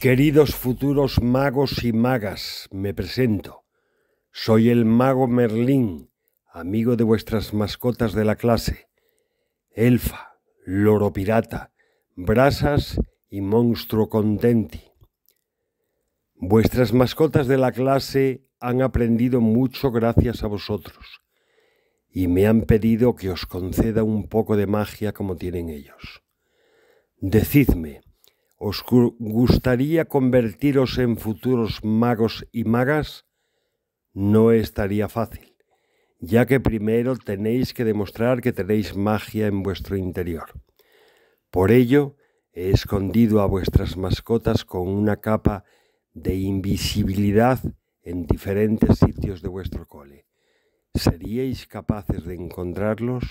Queridos futuros magos y magas, me presento. Soy el mago Merlín, amigo de vuestras mascotas de la clase. Elfa, loro pirata, brasas y monstruo contenti. Vuestras mascotas de la clase han aprendido mucho gracias a vosotros y me han pedido que os conceda un poco de magia como tienen ellos. Decidme, ¿Os gustaría convertiros en futuros magos y magas? No estaría fácil, ya que primero tenéis que demostrar que tenéis magia en vuestro interior. Por ello, he escondido a vuestras mascotas con una capa de invisibilidad en diferentes sitios de vuestro cole. ¿Seríais capaces de encontrarlos?